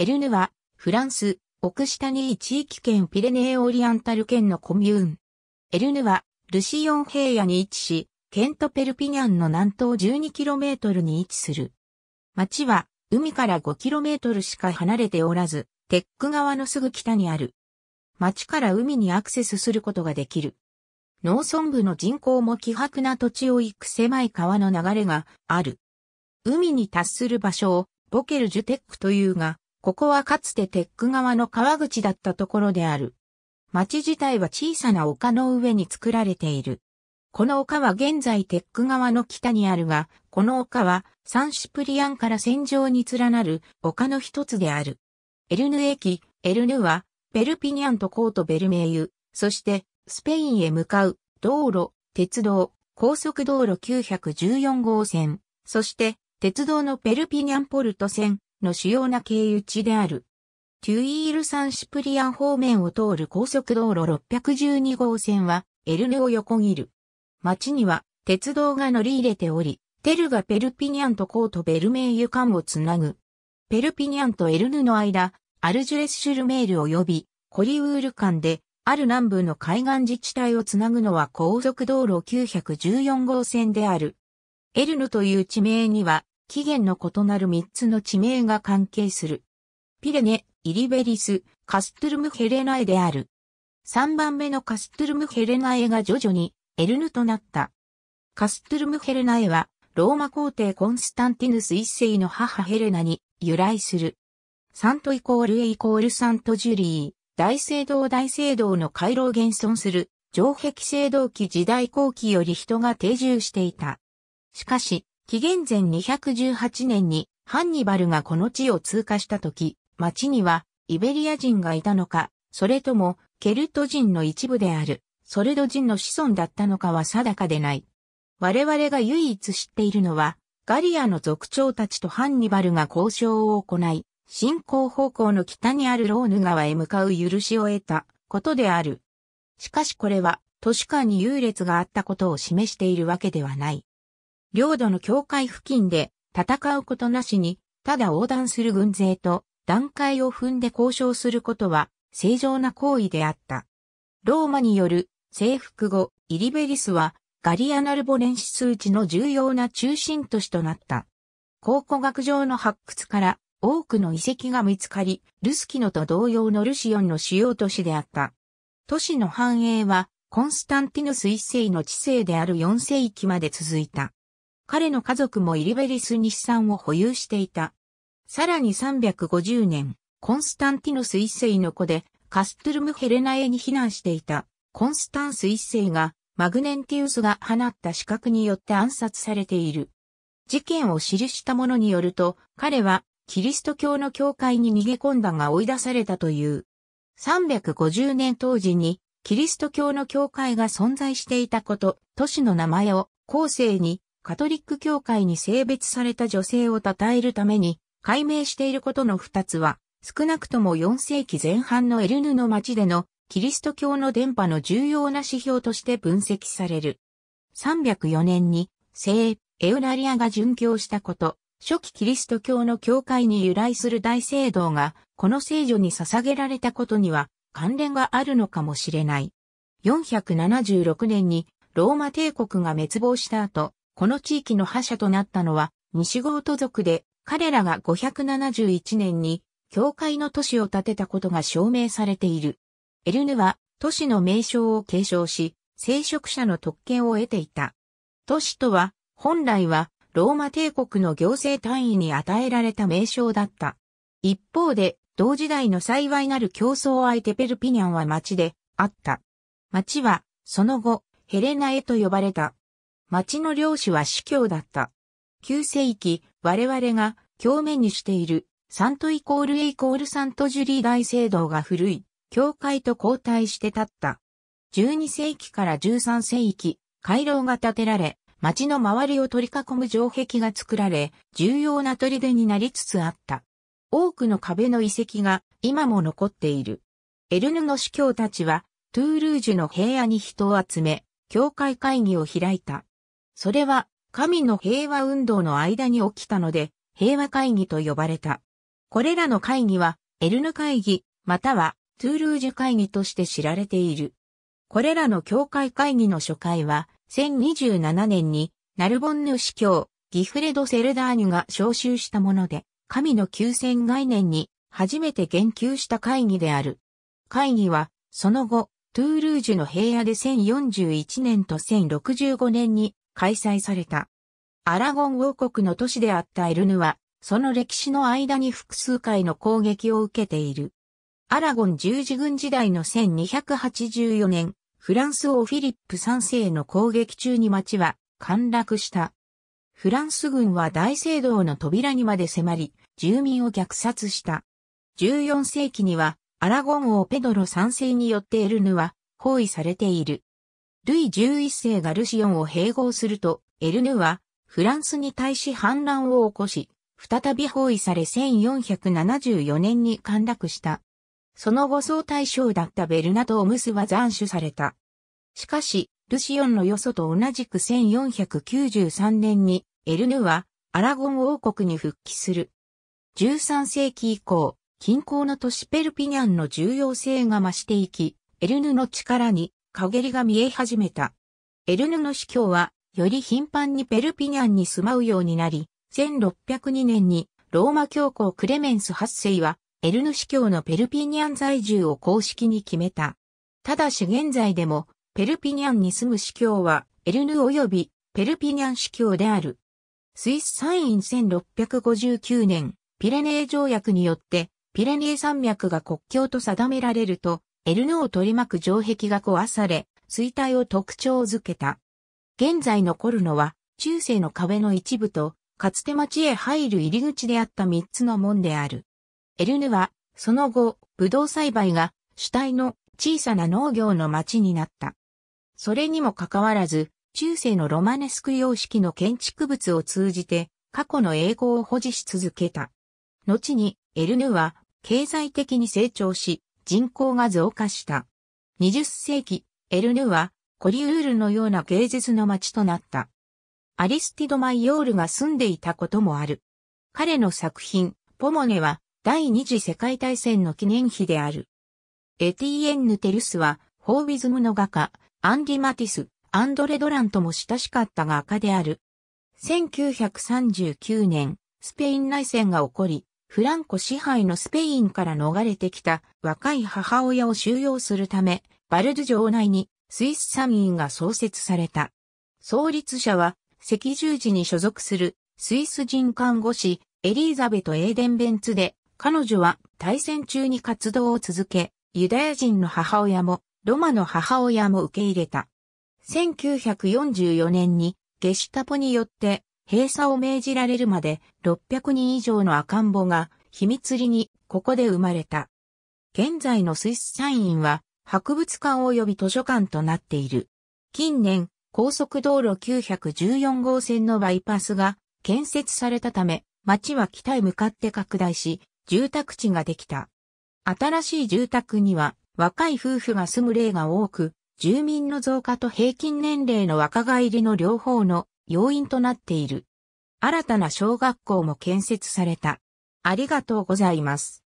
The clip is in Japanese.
エルヌは、フランス、オクシタニー地域圏ピレネーオリアンタル圏のコミューン。エルヌは、ルシオン平野に位置し、ケント・ペルピニャンの南東 12km に位置する。町は、海から 5km しか離れておらず、テック川のすぐ北にある。町から海にアクセスすることができる。農村部の人口も希薄な土地を行く狭い川の流れがある。海に達する場所をボケルジュテックというが、ここはかつてテック側の川口だったところである。町自体は小さな丘の上に作られている。この丘は現在テック側の北にあるが、この丘はサンシプリアンから戦場に連なる丘の一つである。エルヌ駅、エルヌは、ペルピニャンとコートベルメイユ、そしてスペインへ向かう道路、鉄道、高速道路914号線、そして鉄道のペルピニャンポルト線、の主要な経由地である。テュイール・サン・シプリアン方面を通る高速道路612号線は、エルヌを横切る。町には、鉄道が乗り入れており、テルがペルピニャンとコートベルメイユ間をつなぐ。ペルピニャンとエルヌの間、アルジュレッシュルメール及びコリウール間で、ある南部の海岸自治体をつなぐのは高速道路914号線である。エルヌという地名には、起源の異なる三つの地名が関係する。ピレネ、イリベリス、カストゥルムヘレナエである。三番目のカストゥルムヘレナエが徐々にエルヌとなった。カストゥルムヘレナエは、ローマ皇帝コンスタンティヌス一世の母ヘレナに由来する。サントイコールエイコールサントジュリー、大聖堂大聖堂の回廊現存する、城壁聖堂期時代後期より人が定住していた。しかし、紀元前218年にハンニバルがこの地を通過した時、町にはイベリア人がいたのか、それともケルト人の一部であるソルド人の子孫だったのかは定かでない。我々が唯一知っているのは、ガリアの族長たちとハンニバルが交渉を行い、進行方向の北にあるローヌ川へ向かう許しを得たことである。しかしこれは、都市間に優劣があったことを示しているわけではない。領土の境界付近で戦うことなしに、ただ横断する軍勢と段階を踏んで交渉することは正常な行為であった。ローマによる征服後、イリベリスはガリアナルボレンシス地の重要な中心都市となった。考古学上の発掘から多くの遺跡が見つかり、ルスキノと同様のルシオンの主要都市であった。都市の繁栄はコンスタンティヌス一世の治世である4世紀まで続いた。彼の家族もイリベリス日産を保有していた。さらに350年、コンスタンティノス一世の子で、カストゥルムヘレナエに避難していた、コンスタンス一世が、マグネンティウスが放った資格によって暗殺されている。事件を記した者によると、彼は、キリスト教の教会に逃げ込んだが追い出されたという。350年当時に、キリスト教の教会が存在していたこと、都市の名前を後世にカトリック教会に性別された女性を称えるために、解明していることの二つは、少なくとも4世紀前半のエルヌの町でのキリスト教の伝播の重要な指標として分析される。304年に聖エウラリアが殉教したこと、初期キリスト教の教会に由来する大聖堂が、この聖女に捧げられたことには関連があるのかもしれない。476年にローマ帝国が滅亡した後、この地域の覇者となったのは、西郷都族で、彼らが571年に、教会の都市を建てたことが証明されている。エルヌは、都市の名称を継承し、聖職者の特権を得ていた。都市とは、本来は、ローマ帝国の行政単位に与えられた名称だった。一方で、同時代の幸いなる競争相手ペルピニャンは町であった。町は、その後、ヘレナエと呼ばれた。町の領主は司教だった。9世紀、我々が教面にしている、サントイコールエイコールサントジュリー大聖堂が古い、教会と交代して立った。12世紀から13世紀、回廊が建てられ、町の周りを取り囲む城壁が作られ、重要な砦になりつつあった。多くの壁の遺跡が今も残っている。エルヌの司教たちは、トゥールージュの平野に人を集め、教会会議を開いた。それは、神の平和運動の間に起きたので、平和会議と呼ばれた。これらの会議は、エルヌ会議、または、トゥールージュ会議として知られている。これらの教会会議の初回は、1027年に、ナルボンヌ司教、ギフレド・セルダーニュが招集したもので、神の休戦概念に初めて言及した会議である。会議は、その後、トゥールージュの平野で1041年と1065年に開催された。アラゴン王国の都市であったエルヌは、その歴史の間に複数回の攻撃を受けている。アラゴン十字軍時代の1284年、フランス王フィリップ3世の攻撃中に町は陥落した。フランス軍は大聖堂の扉にまで迫り、住民を虐殺した。14世紀には、アラゴン王ペドロ3世によってエルヌは包囲されている。ルイ11世がルシオンを併合すると、エルヌは、フランスに対し反乱を起こし、再び包囲され1474年に陥落した。その後総大将だったベルナト・オムスは斬首された。しかし、ルシオンのよそと同じく1493年に、エルヌは、アラゴン王国に復帰する。13世紀以降、近郊の都市ペルピニャンの重要性が増していき、エルヌの力に陰りが見え始めた。エルヌの司教は、より頻繁にペルピニャンに住まうようになり、1602年にローマ教皇クレメンス8世は、エルヌ司教のペルピニャン在住を公式に決めた。ただし現在でも、ペルピニャンに住む司教は、エルヌ及びペルピニャン司教である。スイスサイン1659年、ピレネー条約によって、ピレネー山脈が国境と定められると、エルノを取り巻く城壁が壊され、衰退を特徴づけた。現在残るのは、中世の壁の一部と、かつて町へ入る入り口であった三つの門である。エルヌは、その後、ブドウ栽培が主体の小さな農業の町になった。それにもかかわらず、中世のロマネスク様式の建築物を通じて、過去の栄光を保持し続けた。後に、エルヌは、経済的に成長し、人口が増加した。20世紀、エルヌはコリウールのような芸術の街となった。アリスティド・マイオールが住んでいたこともある。彼の作品、ポモネは第二次世界大戦の記念碑である。エティエンヌ・テルスは、フォービズムの画家、アンディ・マティス、アンドレ・ドランとも親しかった画家である。1939年、スペイン内戦が起こり、フランコ支配のスペインから逃れてきた若い母親を収容するため、バルド城内にスイス産院が創設された。創立者は赤十字に所属するスイス人看護師エリーザベト・エーデンベンツで、彼女は大戦中に活動を続け、ユダヤ人の母親もロマの母親も受け入れた。1944年にゲシュタポによって閉鎖を命じられるまで600人以上の赤ん坊が秘密裏にここで生まれた。現在のスイス社員は博物館及び図書館となっている。近年、高速道路914号線のバイパスが建設されたため、町は北へ向かって拡大し、住宅地ができた。新しい住宅には若い夫婦が住む例が多く、住民の増加と平均年齢の若返りの両方の要因となっている。新たな小学校も建設された。ありがとうございます。